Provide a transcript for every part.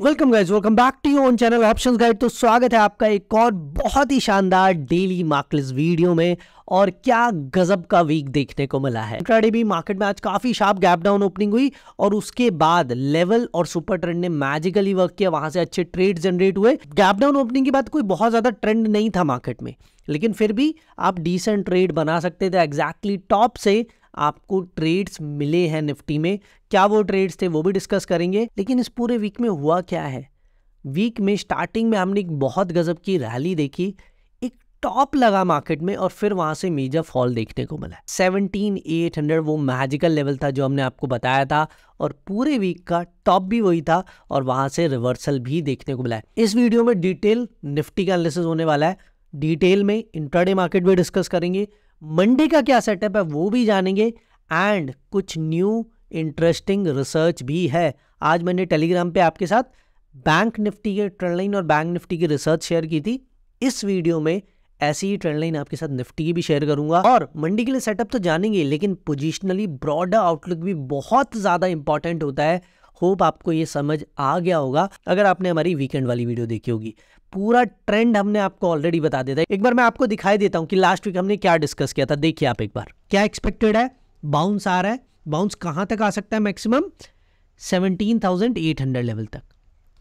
welcome guys welcome back to you on channel options guide तो स्वागत है आपका एक और बहुत ही शानदार डेली मार्केट्स वीडियो में और क्या गजब का वीक देखने को मिला है फ्राइडे भी मार्केट में आज काफ़ी शार्प गैप डाउन ओपनिंग हुई और उसके बाद लेवल और सुपर ट्रेंड ने मैजिकली वर्क किया वहां से अच्छे ट्रेड जनरेट हुए गैप डाउन ओपनिंग के बाद कोई बहुत ज़्यादा ट्रेंड नहीं था मार्केट में लेकिन फिर भी आप डिसेंट ट्रेड बना सकते थे एग्जैक्टली टॉप से आपको ट्रेड्स मिले हैं निफ्टी में क्या वो ट्रेड्स थे वो भी डिस्कस करेंगे लेकिन इस पूरे वीक में हुआ क्या है वीक में स्टार्टिंग में हमने एक बहुत गजब की रैली देखी एक टॉप लगा मार्केट में और फिर वहां से मेजर फॉल देखने को मिला सेवनटीन एट हंड्रेड वो मैजिकल लेवल था जो हमने आपको बताया था और पूरे वीक का टॉप भी वही था और वहां से रिवर्सल भी देखने को मिला है इस वीडियो में डिटेल निफ्टी का एनालिसिस होने वाला है डिटेल में इंट्राडे मार्केट भी डिस्कस करेंगे मंडे का क्या सेटअप है वो भी जानेंगे एंड कुछ न्यू इंटरेस्टिंग रिसर्च भी है आज मैंने टेलीग्राम पे आपके साथ बैंक निफ्टी के ट्रेंडलाइन और बैंक निफ्टी की रिसर्च शेयर की थी इस वीडियो में ऐसी ही ट्रेंडलाइन आपके साथ निफ्टी की भी शेयर करूंगा और मंडी के लिए सेटअप तो जानेंगे लेकिन पोजिशनली ब्रॉडर आउटलुक भी बहुत ज़्यादा इंपॉर्टेंट होता है होप आपको ये समझ आ गया होगा अगर आपने हमारी वीकेंड वाली वीडियो देखी होगी पूरा ट्रेंड हमने आपको ऑलरेडी बता देता है एक बार मैं आपको दिखाई देता हूँ कि लास्ट वीक हमने क्या डिस्कस किया था देखिए आप एक बार क्या एक्सपेक्टेड है बाउंस आ रहा है बाउंस कहाँ तक आ सकता है मैक्सिमम 17,800 लेवल तक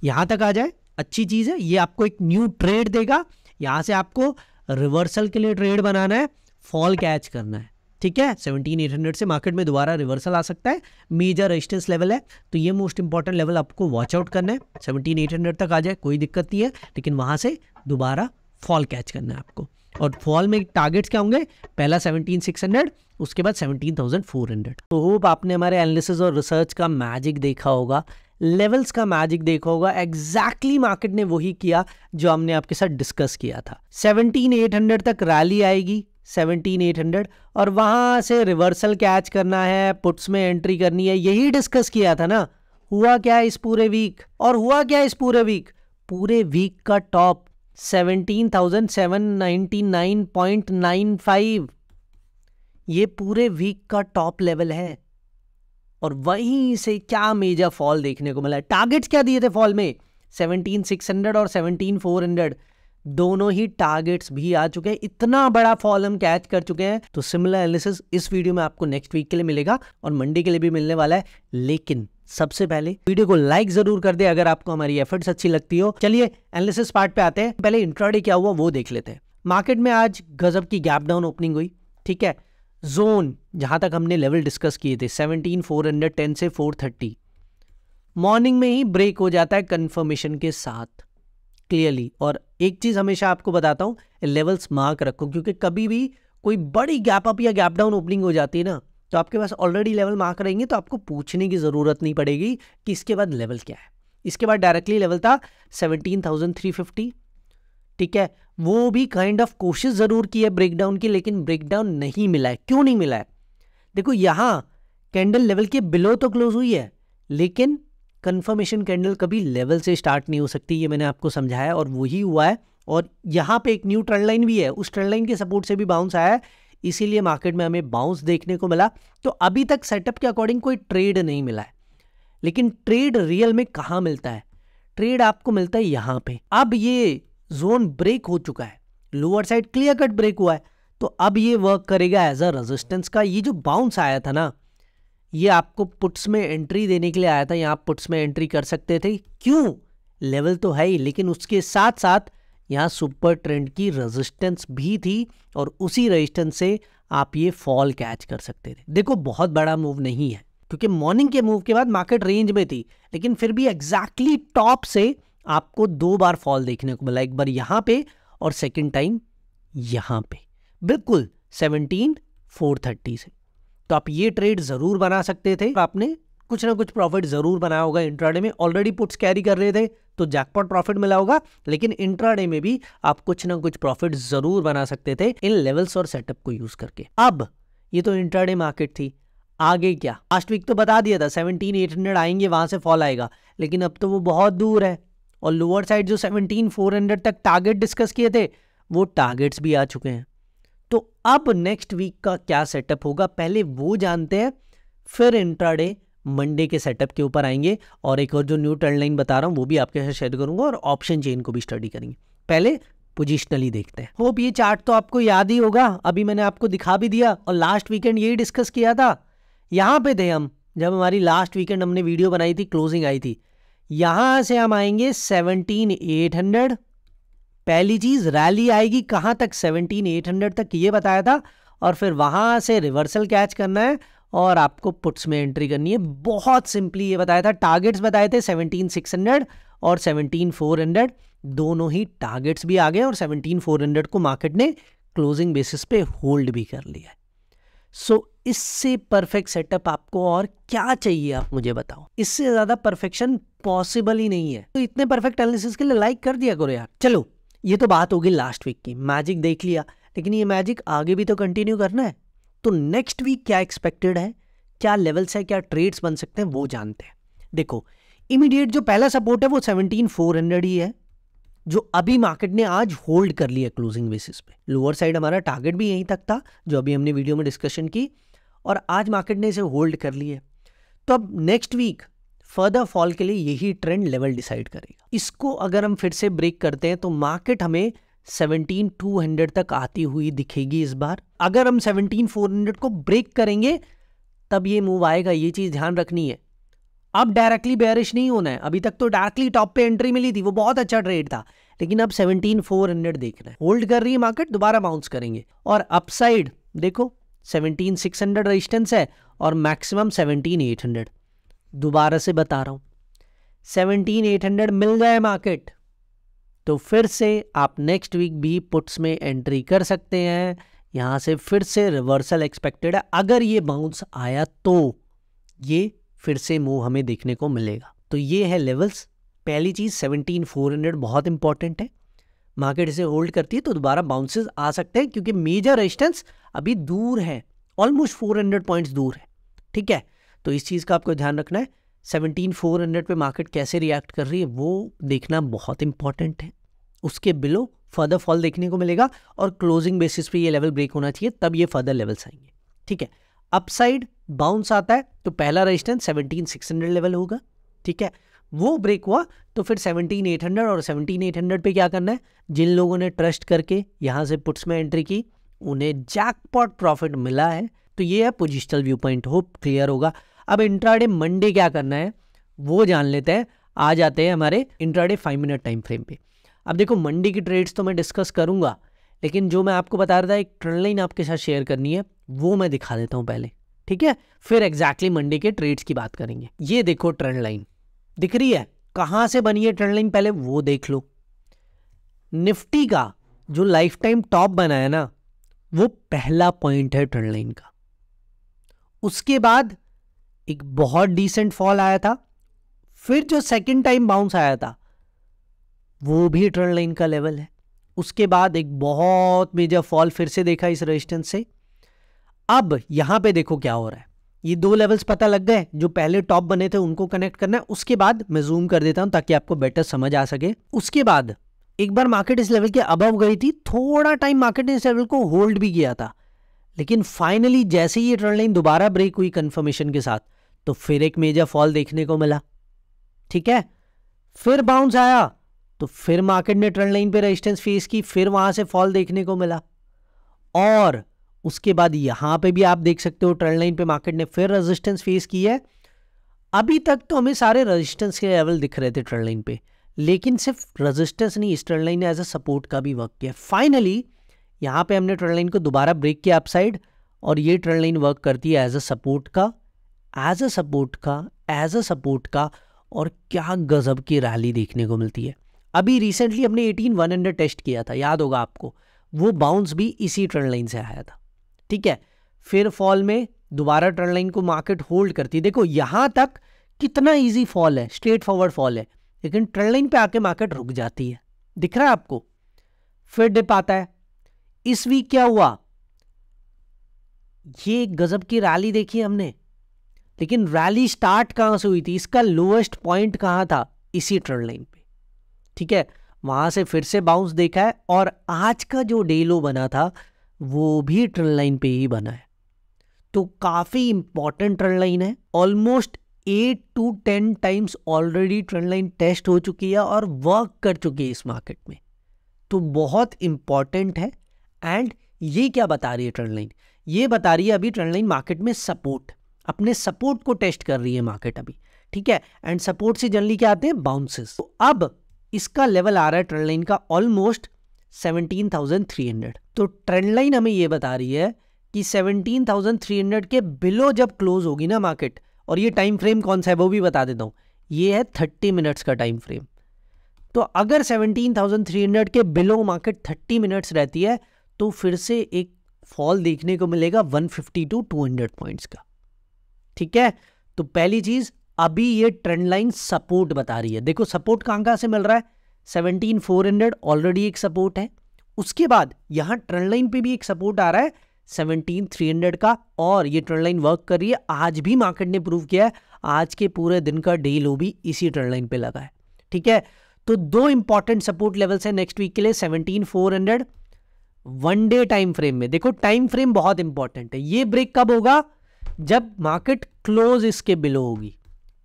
यहाँ तक आ जाए अच्छी चीज़ है ये आपको एक न्यू ट्रेड देगा यहाँ से आपको रिवर्सल के लिए ट्रेड बनाना है फॉल कैच करना है ठीक है 17800 से मार्केट में दोबारा रिवर्सल आ सकता है मेजर रेजिस्टेंस लेवल है तो ये मोस्ट इंपॉर्टेंट लेवल आपको वॉच आउट करना है 17800 तक आ जाए कोई दिक्कत नहीं है लेकिन वहाँ से दोबारा फॉल कैच करना है आपको और फॉल में टारगेट्स क्या होंगे पहला 17600 उसके बाद 17400 तो होप आपने हमारे एनालिसिस और रिसर्च का मैजिक देखा होगा लेवल्स का मैजिक देखा होगा एग्जैक्टली मार्केट ने वही किया जो हमने आपके साथ डिस्कस किया था 17800 तक रैली आएगी सेवनटीन एट हंड्रेड और वहां से रिवर्सल कैच करना है पुट्स में एंट्री करनी है यही डिस्कस किया था ना हुआ क्या इस पूरे वीक और हुआ क्या इस पूरे वीक पूरे वीक का top seventeen thousand seven ninety nine point nine five ये पूरे वीक का टॉप लेवल है और वहीं से क्या मेजर फॉल देखने को मिला टारगेट्स क्या दिए थे फॉल में सेवनटीन सिक्स हंड्रेड और सेवनटीन फोर हंड्रेड दोनों ही टारगेट्स भी आ चुके हैं इतना बड़ा फॉल हम कैच कर चुके हैं तो सिमिलर एनालिसिस इस वीडियो में आपको नेक्स्ट वीक के लिए मिलेगा और मंडे के लिए भी मिलने वाला है लेकिन सबसे पहले वीडियो को लाइक जरूर कर दे अगर आपको हमारी एफर्ट्स अच्छी लगती हो चलिए एनालिसिस पार्ट पे आते हैं पहले इंट्राडे क्या हुआ वो देख लेते हैं मार्केट में आज गजब की गैप डाउन ओपनिंग हुई ठीक है जोन जहां तक हमने लेवल डिस्कस किए थे टेन से थर्टी मॉर्निंग में ही ब्रेक हो जाता है कन्फर्मेशन के साथ क्लियरली और एक चीज़ हमेशा आपको बताता हूं लेवल्स मार्क रखो क्योंकि कभी भी कोई बड़ी गैप अप या गैप डाउन ओपनिंग हो जाती है ना तो आपके पास ऑलरेडी लेवल मार्क रहेंगे तो आपको पूछने की ज़रूरत नहीं पड़ेगी कि इसके बाद लेवल क्या है इसके बाद डायरेक्टली लेवल था सेवनटीन ठीक है वो भी काइंड ऑफ कोशिश ज़रूर की है ब्रेकडाउन की लेकिन ब्रेकडाउन नहीं मिला है क्यों नहीं मिला है देखो यहां कैंडल लेवल के बिलो तो क्लोज हुई है लेकिन कन्फर्मेशन कैंडल कभी लेवल से स्टार्ट नहीं हो सकती ये मैंने आपको समझाया और वही हुआ है और यहाँ पे एक न्यू ट्रेंड लाइन भी है उस ट्रेंड लाइन के सपोर्ट से भी बाउंस आया है इसीलिए मार्केट में हमें बाउंस देखने को मिला तो अभी तक सेटअप के अकॉर्डिंग कोई ट्रेड नहीं मिला है लेकिन ट्रेड रियल में कहाँ मिलता है ट्रेड आपको मिलता है यहाँ पे अब ये जोन ब्रेक हो चुका है lower side clear cut break हुआ है तो अब ये वर्क करेगा एज अ रेजिस्टेंस का ये जो बाउंस आया था ना ये आपको पुट्स में एंट्री देने के लिए आया था यहाँ आप पुट्स में एंट्री कर सकते थे क्यों लेवल तो है ही लेकिन उसके साथ साथ यहाँ सुपर ट्रेंड की रेजिस्टेंस भी थी और उसी रेजिस्टेंस से आप ये फॉल कैच कर सकते थे देखो बहुत बड़ा मूव नहीं है क्योंकि मॉर्निंग के मूव के बाद मार्केट रेंज में थी लेकिन फिर भी एग्जैक्टली exactly टॉप से आपको दो बार फॉल देखने को मिला एक बार यहाँ पे और सेकेंड टाइम यहाँ पे बिल्कुल सेवनटीन फोर थर्टी से तो आप ये ट्रेड जरूर बना सकते थे आपने कुछ ना कुछ प्रॉफिट जरूर बनाया होगा इंट्राडे में ऑलरेडी पुट्स कैरी कर रहे थे तो जैकपॉट प्रॉफिट मिला होगा लेकिन इंट्राडे में भी आप कुछ ना कुछ प्रॉफिट जरूर बना सकते थे इन लेवल्स और सेटअप को यूज करके अब ये तो इंट्राडे मार्केट थी आगे क्या लास्ट वीक तो बता दिया था सेवनटीन एट हंड्रेड आएंगे वहां से फॉल आएगा लेकिन अब तो वो बहुत दूर है और लोअर साइड जो सेवनटीन फोर हंड्रेड तक टारगेट डिस्कस किए थे वो टारगेट्स भी आ चुके हैं तो अब नेक्स्ट वीक का क्या सेटअप होगा पहले वो जानते हैं फिर इंट्राडे मंडे के सेटअप के ऊपर आएंगे और एक और जो न्यू ट्रेंड लाइन बता रहा हूँ वो भी आपके साथ शेयर करूंगा और ऑप्शन चेन को भी स्टडी करेंगे पहले पोजिशनली देखते हैं होप ये चार्ट तो आपको याद ही होगा अभी मैंने आपको दिखा भी दिया और लास्ट वीकेंड यही डिस्कस किया था यहाँ पे थे हम जब हमारी लास्ट वीकेंड हमने वीडियो बनाई थी क्लोजिंग आई थी यहाँ से हम आएंगे सेवनटीन एट हंड्रेड पहली चीज रैली आएगी कहां तक 17,800 तक ये बताया था और फिर वहां से रिवर्सल कैच करना है और आपको पुट्स में एंट्री करनी है बहुत सिंपली ये बताया था टारगेट्स बताए थे 17,600 और 17,400 दोनों ही टारगेट्स भी आ गए और 17,400 को मार्केट ने क्लोजिंग बेसिस पे होल्ड भी कर लिया है सो इससे परफेक्ट सेटअप आपको और क्या चाहिए आप मुझे बताओ इससे ज़्यादा परफेक्शन पॉसिबल ही नहीं है तो इतने परफेक्ट एनालिसिस के लिए लाइक कर दिया करो यार चलो ये तो बात होगी लास्ट वीक की मैजिक देख लिया लेकिन ये मैजिक आगे भी तो कंटिन्यू करना है तो नेक्स्ट वीक क्या एक्सपेक्टेड है क्या लेवल्स है क्या ट्रेड्स बन सकते हैं वो जानते हैं देखो इमीडिएट जो पहला सपोर्ट है वो सेवनटीन फोर हंड्रेड ही है जो अभी मार्केट ने आज होल्ड कर लिया क्लोजिंग बेसिस पे लोअर साइड हमारा टारगेट भी यहीं तक था जो अभी हमने वीडियो में डिस्कशन की और आज मार्केट ने इसे होल्ड कर लिया तो अब नेक्स्ट वीक फर्दर फॉल के लिए यही ट्रेंड लेवल डिसाइड करेगा इसको अगर हम फिर से ब्रेक करते हैं तो मार्केट हमें 17200 तक आती हुई दिखेगी इस बार अगर हम 17400 को ब्रेक करेंगे तब ये मूव आएगा ये चीज़ ध्यान रखनी है अब डायरेक्टली बैरिश नहीं होना है अभी तक तो डायरेक्टली टॉप पे एंट्री मिली थी वो बहुत अच्छा ट्रेड था लेकिन अब 17400 रहे हैं होल्ड कर रही है मार्केट दोबारा बाउंस करेंगे और अपसाइड देखो 17600 रजिस्टेंस है और मैक्सिमम हंड्रेड दोबारा से बता रहा हूं सेवनटीन एट हंड्रेड मिल जाए मार्केट तो फिर से आप नेक्स्ट वीक भी पुट्स में एंट्री कर सकते हैं यहां से फिर से रिवर्सल एक्सपेक्टेड है अगर ये बाउंस आया तो ये फिर से मूव हमें देखने को मिलेगा तो ये है लेवल्स पहली चीज़ सेवनटीन फोर हंड्रेड बहुत इंपॉर्टेंट है मार्केट इसे होल्ड करती है तो दोबारा बाउंसेस आ सकते हैं क्योंकि मेजर रेजिस्टेंस अभी दूर है ऑलमोस्ट फोर हंड्रेड पॉइंट्स दूर है ठीक है तो इस चीज़ का आपको ध्यान रखना है सेवनटीन फोर हंड्रेड पर मार्केट कैसे रिएक्ट कर रही है वो देखना बहुत इंपॉर्टेंट है उसके बिलो फर्दर फॉल देखने को मिलेगा और क्लोजिंग बेसिस पे ये लेवल ब्रेक होना चाहिए तब ये फर्दर लेवल्स आएंगे ठीक है अपसाइड बाउंस आता है तो पहला resistance seventeen six hundred level होगा ठीक है वो ब्रेक हुआ तो फिर सेवनटीन एट हंड्रेड और सेवनटीन एट हंड्रेड पर क्या करना है जिन लोगों ने ट्रस्ट करके यहाँ से पुट्स में एंट्री की उन्हें जैकपॉट प्रॉफिट मिला है तो ये है positional view point hope clear होगा अब इंट्राडे मंडे क्या करना है वो जान लेते हैं आ जाते हैं हमारे intraday five minute time frame पे अब देखो मंडे की ट्रेड्स तो मैं डिस्कस करूंगा लेकिन जो मैं आपको बता रहा था एक ट्रेंड लाइन आपके साथ शेयर करनी है वो मैं दिखा देता हूँ पहले ठीक है फिर एग्जैक्टली मंडे के ट्रेड्स की बात करेंगे ये देखो ट्रेंड लाइन दिख रही है कहाँ से बनी है ट्रेंड लाइन पहले वो देख लो निफ्टी का जो लाइफ टाइम टॉप बना है ना वो पहला पॉइंट है ट्रेंड लाइन का उसके बाद एक बहुत डिसेंट फॉल आया था फिर जो सेकेंड टाइम बाउंस आया था वो भी ट्रेंड लाइन का लेवल है उसके बाद एक बहुत मेजर फॉल फिर से देखा इस रेजिस्टेंस से अब यहां पे देखो क्या हो रहा है ये दो लेवल्स पता लग गए जो पहले टॉप बने थे उनको कनेक्ट करना है उसके बाद मैं जूम कर देता हूं ताकि आपको बेटर समझ आ सके उसके बाद एक बार मार्केट इस लेवल के अबव गई थी थोड़ा टाइम मार्केट ने इस लेवल को होल्ड भी किया था लेकिन फाइनली जैसे ही ये ट्रेंड लाइन दोबारा ब्रेक हुई कंफर्मेशन के साथ तो फिर एक मेजर फॉल देखने को मिला ठीक है फिर बाउंस आया तो फिर मार्केट ने ट्रेंड लाइन पे रेजिस्टेंस फेस की फिर वहां से फॉल देखने को मिला और उसके बाद यहां पे भी आप देख सकते हो ट्रेंड लाइन पे मार्केट ने फिर रेजिस्टेंस फेस की है अभी तक तो हमें सारे रेजिस्टेंस के लेवल दिख रहे थे ट्रेंड लाइन पे लेकिन सिर्फ रेजिस्टेंस नहीं इस ट्रेंड लाइन ने एज अ सपोर्ट का भी वर्क किया फाइनली यहां पे हमने ट्रेंड लाइन को दोबारा ब्रेक किया अपसाइड और ये ट्रेंड लाइन वर्क करती है एज अ सपोर्ट का एज अ सपोर्ट का एज अ सपोर्ट का और क्या गजब की रैली देखने को मिलती है अभी रिसेंटली हमने एटीन वन हंड्रेड टेस्ट किया था याद होगा आपको वो बाउंस भी इसी ट्रेंड लाइन से आया था ठीक है फिर फॉल में दोबारा ट्रेंड लाइन को मार्केट होल्ड करती है देखो यहाँ तक कितना ईजी फॉल है स्ट्रेट फॉरवर्ड फॉल है लेकिन ट्रेंड लाइन पे आके मार्केट रुक जाती है दिख रहा है आपको फिर डिप आता है इस वीक क्या हुआ ये गजब की रैली देखी हमने लेकिन रैली स्टार्ट कहाँ से हुई थी इसका लोएस्ट पॉइंट कहाँ था इसी ट्रेंड लाइन पे ठीक है वहाँ से फिर से बाउंस देखा है और आज का जो डे लो बना था वो भी ट्रेंड लाइन पे ही बना है तो काफ़ी इंपॉर्टेंट ट्रेंड लाइन है almost eight to ten times already trend line test हो चुकी है और वर्क कर चुकी है इस मार्केट में तो बहुत इंपॉर्टेंट है एंड ये क्या बता रही है ट्रेंड लाइन ये बता रही है अभी ट्रेंड लाइन मार्केट में सपोर्ट अपने सपोर्ट को टेस्ट कर रही है मार्केट अभी ठीक है एंड सपोर्ट से जनरली क्या आते हैं बाउंसेस तो अब इसका लेवल आ रहा है ट्रेंड लाइन का ऑलमोस्ट 17,300 तो ट्रेंड लाइन हमें यह बता रही है कि 17,300 के बिलो जब क्लोज होगी ना मार्केट और ये टाइम फ्रेम कौन सा है वो भी बता देता हूँ ये है 30 मिनट्स का टाइम फ्रेम तो अगर 17,300 के बिलो मार्केट 30 मिनट्स रहती है तो फिर से एक फॉल देखने को मिलेगा 150 टू 200 पॉइंट्स का ठीक है तो पहली चीज अभी ये ट्रेंड लाइन सपोर्ट बता रही है देखो सपोर्ट कहां कहां से मिल रहा है सेवनटीन फोर हंड्रेड ऑलरेडी एक सपोर्ट है उसके बाद यहां ट्रेंड लाइन पे भी एक सपोर्ट आ रहा है सेवनटीन थ्री हंड्रेड का और ये ट्रेंड लाइन वर्क कर रही है आज भी मार्केट ने प्रूव किया है आज के पूरे दिन का डे लो भी इसी ट्रेंड लाइन पे लगा है ठीक है तो दो इंपॉर्टेंट सपोर्ट लेवल्स है नेक्स्ट वीक के लिए seventeen four hundred one day time frame में देखो टाइम फ्रेम बहुत इंपॉर्टेंट है ये ब्रेक कब होगा जब मार्केट क्लोज इसके बिलो होगी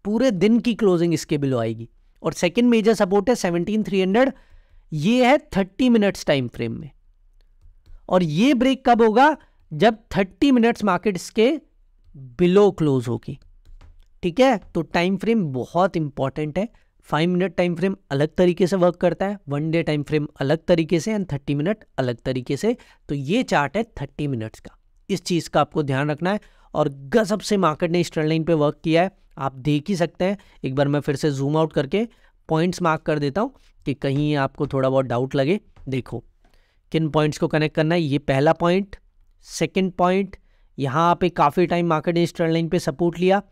पूरे दिन की क्लोजिंग इसके बिलो आएगी और सेकेंड मेजर सपोर्ट है सेवनटीन थ्री हंड्रेड ये है थर्टी मिनट्स टाइम फ्रेम में और ये ब्रेक कब होगा जब थर्टी मिनट्स मार्केट इसके बिलो क्लोज होगी ठीक है तो टाइम फ्रेम बहुत इंपॉर्टेंट है फाइव मिनट टाइम फ्रेम अलग तरीके से वर्क करता है वन डे टाइम फ्रेम अलग तरीके से एंड थर्टी मिनट अलग तरीके से तो ये चार्ट है थर्टी मिनट्स का इस चीज़ का आपको ध्यान रखना है और गजब से मार्केट ने इस ट्रेंड लाइन पे वर्क किया है आप देख ही सकते हैं एक बार मैं फिर से जूम आउट करके पॉइंट्स मार्क कर देता हूँ कि कहीं आपको थोड़ा बहुत डाउट लगे देखो किन पॉइंट्स को कनेक्ट करना है ये पहला पॉइंट सेकेंड पॉइंट यहाँ पे काफ़ी टाइम मार्केट ने इस ट्रेंड लाइन पर सपोर्ट लिया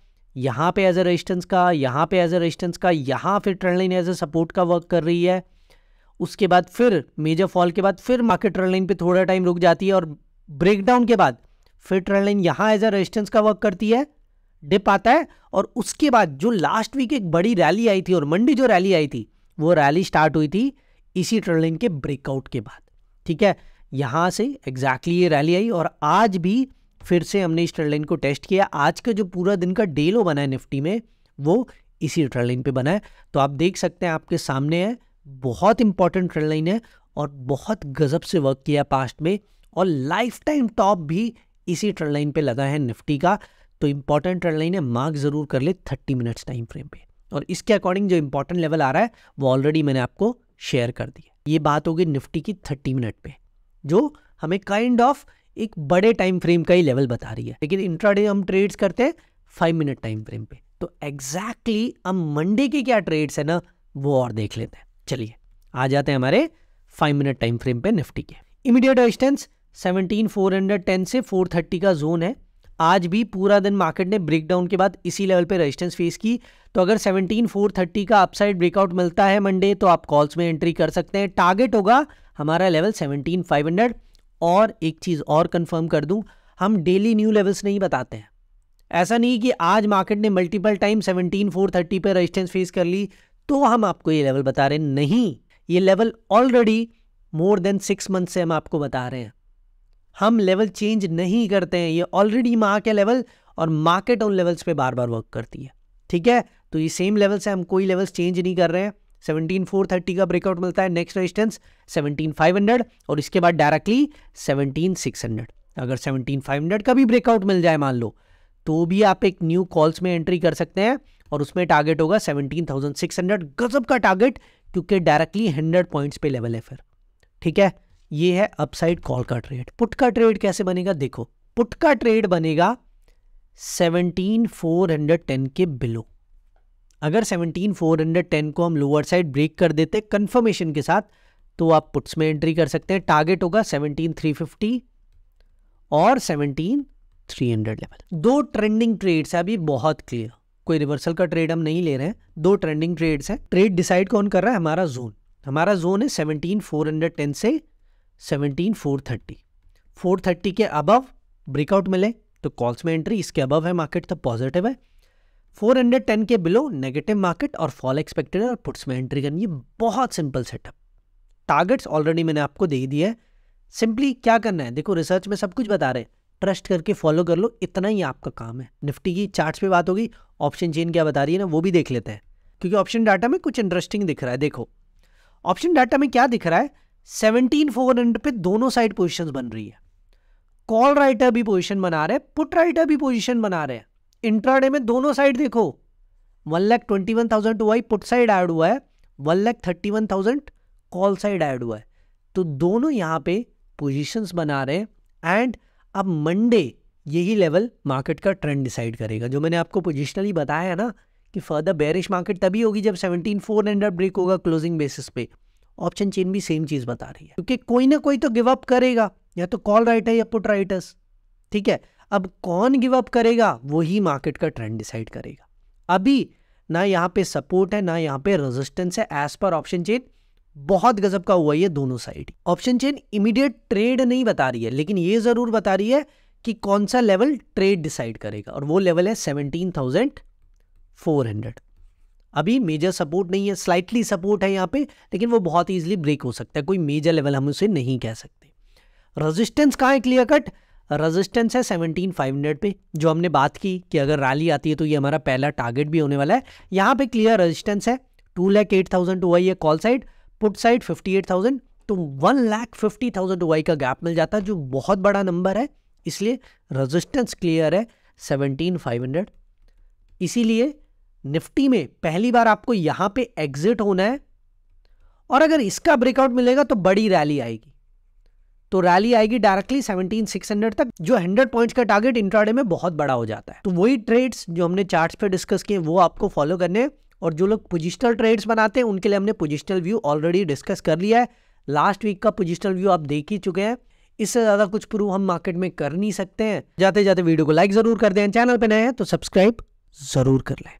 यहाँ पे एज ए रजिस्टेंस का यहाँ पे एज ए रजिस्टेंस का यहाँ फिर trend line as a support का वर्क कर रही है उसके बाद फिर मेजर फॉल के बाद फिर मार्केट ट्रेंड लाइन पे थोड़ा टाइम रुक जाती है और ब्रेकडाउन के बाद फिर लाइन यहाँ एज अ रेजिस्टेंस का वर्क करती है डिप आता है और उसके बाद जो लास्ट वीक एक बड़ी रैली आई थी और मंडी जो रैली आई थी वो रैली स्टार्ट हुई थी इसी ट्रेडलाइन लाइन के ब्रेकआउट के बाद ठीक है यहाँ से एग्जैक्टली exactly ये रैली आई और आज भी फिर से हमने इस ट्रेडलाइन लाइन को टेस्ट किया आज का जो पूरा दिन का डे लो बना है निफ्टी में वो इसी ट्रेडलाइन लाइन बना है तो आप देख सकते हैं आपके सामने है बहुत इंपॉर्टेंट ट्रेडलाइन है और बहुत गजब से वर्क किया पास्ट में और लाइफ टाइम टॉप भी इसी ट्रेड लाइन पे लगा है निफ्टी का तो इंपॉर्टेंट ट्रेड लाइन है मार्क ज़रूर कर ले थर्टी मिनट्स टाइम फ्रेम पे और इसके अकॉर्डिंग जो इंपॉर्टेंट लेवल आ रहा है वो ऑलरेडी मैंने आपको शेयर कर दिया ये बात होगी निफ्टी की थर्टी मिनट पे जो हमें काइंड kind ऑफ of एक बड़े टाइम फ्रेम का ही लेवल बता रही है लेकिन इंट्राडे हम ट्रेड्स करते हैं फाइव मिनट टाइम फ्रेम पे तो एग्जैक्टली exactly हम मंडे के क्या ट्रेड्स है ना वो और देख लेते हैं चलिए आ जाते हैं हमारे फाइव मिनट टाइम फ्रेम पे निफ्टी के immediate resistance seventeen four hundred ten से फोर थर्टी का जोन है आज भी पूरा दिन मार्केट ने ब्रेकडाउन के बाद इसी लेवल पे रेजिस्टेंस फेस की तो अगर 17430 का अपसाइड ब्रेकआउट मिलता है मंडे तो आप कॉल्स में एंट्री कर सकते हैं टारगेट होगा हमारा लेवल 17500 और एक चीज़ और कंफर्म कर दूं हम डेली न्यू लेवल्स नहीं बताते हैं ऐसा नहीं कि आज मार्केट ने मल्टीपल टाइम थर्टी पर रेजिस्टेंस फेस कर ली तो हम आपको ये लेवल बता रहे नहीं ये level already more than six month से हम आपको बता रहे हैं हम लेवल चेंज नहीं करते हैं ये ऑलरेडी माँ के लेवल और मार्केट उन लेवल्स पे बार बार वर्क करती है ठीक है तो ये सेम लेवल से हम कोई लेवल्स चेंज नहीं कर रहे हैं सेवनटीन फोर थर्टी का ब्रेकआउट मिलता है next resistance seventeen five hundred और इसके बाद डायरेक्टली सेवनटीन सिक्स हंड्रेड अगर सेवनटीन फाइव हंड्रेड का भी ब्रेकआउट मिल जाए मान लो तो भी आप एक न्यू कॉल्स में एंट्री कर सकते हैं और उसमें टारगेट होगा सेवनटीन थाउजेंड सिक्स हंड्रेड गजब का टारगेट क्योंकि डायरेक्टली हंड्रेड पॉइंट्स पे लेवल है फिर ठीक है ये है अपसाइड कॉल का ट्रेड पुट का ट्रेड कैसे बनेगा देखो पुट का ट्रेड बनेगा सेवनटीन फोर हंड्रेड टेन के बिलो अगर सेवनटीन फोर हंड्रेड टेन को हम लोअर साइड ब्रेक कर देते कंफर्मेशन के साथ तो आप पुट्स में एंट्री कर सकते हैं टारगेट होगा सेवनटीन थ्री फिफ्टी और सेवनटीन थ्री हंड्रेड लेवल दो ट्रेंडिंग ट्रेड्स है अभी बहुत क्लियर कोई रिवर्सल का ट्रेड हम नहीं ले रहे हैं दो ट्रेंडिंग ट्रेड्स हैं ट्रेड डिसाइड कौन कर रहा है हमारा जोन हमारा जोन है सेवनटीन फोर हंड्रेड टेन से seventeen four thirty four thirty के अबव ब्रेकआउट मिले तो कॉल्स में एंट्री इसके अबव है मार्केट तो पॉजिटिव है 410 के बिलो नेगेटिव मार्केट और फॉल एक्सपेक्टेड है और पुट्स में एंट्री करनी है बहुत सिंपल सेटअप टारगेट्स ऑलरेडी मैंने आपको दे दिया है सिंपली क्या करना है देखो रिसर्च में सब कुछ बता रहे हैं ट्रस्ट करके फॉलो कर लो इतना ही आपका काम है निफ्टी की चार्ट्स पे बात होगी ऑप्शन चेन क्या बता रही है ना वो भी देख लेते हैं क्योंकि ऑप्शन डाटा में कुछ इंटरेस्टिंग दिख रहा है देखो ऑप्शन डाटा में क्या दिख रहा है सेवनटीन फोर हंड्रेड पे दोनों साइड पोजिशन बन रही है कॉल राइटर भी पोजिशन बना रहे हैं पुट राइटर भी पोजिशन बना रहे हैं इंट्राडे में दोनों साइड देखो one lakh twenty one thousand टू वाई पुट साइड ऐड हुआ है one lakh thirty one thousand call side add हुआ है तो दोनों यहाँ पे पोजीशंस बना रहे हैं एंड अब मंडे यही लेवल मार्केट का ट्रेंड डिसाइड करेगा जो मैंने आपको पोजिशनली बताया ना कि फर्दर बेरिश मार्केट तभी होगी जब सेवनटीन फोर हंड्रेड ब्रेक होगा क्लोजिंग बेसिस पे ऑप्शन चेन भी सेम चीज़ बता रही है क्योंकि कोई ना कोई तो गिव अप करेगा या तो कॉल राइटर या पुट राइटर्स ठीक है अब कौन गिव अप करेगा वही मार्केट का ट्रेंड डिसाइड करेगा अभी ना यहाँ पे सपोर्ट है ना यहाँ पे रेजिस्टेंस है एज पर ऑप्शन चेन बहुत गजब का हुआ है दोनों side option chain immediate trade नहीं बता रही है लेकिन ये जरूर बता रही है कि कौन सा लेवल ट्रेड डिसाइड करेगा और वो लेवल है सेवनटीन थाउजेंड फोर हंड्रेड अभी मेजर सपोर्ट नहीं है स्लाइटली सपोर्ट है यहाँ पे लेकिन वो बहुत ईजिली ब्रेक हो सकता है कोई मेजर लेवल हम उसे नहीं कह सकते रजिस्टेंस कहाँ है क्लियर कट रजिस्टेंस है 17500 पे जो हमने बात की कि अगर रैली आती है तो ये हमारा पहला टारगेट भी होने वाला है यहाँ पे क्लियर रजिस्टेंस है टू लैख एट थाउजेंड टू वाई है call side put side fifty eight thousand तो वन लैख फिफ्टी थाउजेंड टू वाई का गैप मिल जाता है जो बहुत बड़ा नंबर है इसलिए रजिस्टेंस क्लियर है सेवनटीन फाइव हंड्रेड इसीलिए निफ्टी में पहली बार आपको यहां पे एग्जिट होना है और अगर इसका ब्रेकआउट मिलेगा तो बड़ी रैली आएगी तो रैली आएगी डायरेक्टली 17600 तक जो 100 पॉइंट्स का टारगेट इंट्राडे में बहुत बड़ा हो जाता है तो वही ट्रेड्स जो हमने चार्ट्स पे डिस्कस किए वो आपको फॉलो करने और जो लोग पोजिशनल ट्रेड्स बनाते हैं उनके लिए हमने पोजिशनल व्यू ऑलरेडी डिस्कस कर लिया है लास्ट वीक का पोजिशनल व्यू आप देख ही चुके हैं इससे ज़्यादा कुछ प्रूव हम मार्केट में कर नहीं सकते हैं जाते जाते वीडियो को लाइक ज़रूर कर दें चैनल पर नए हैं तो सब्सक्राइब ज़रूर कर लें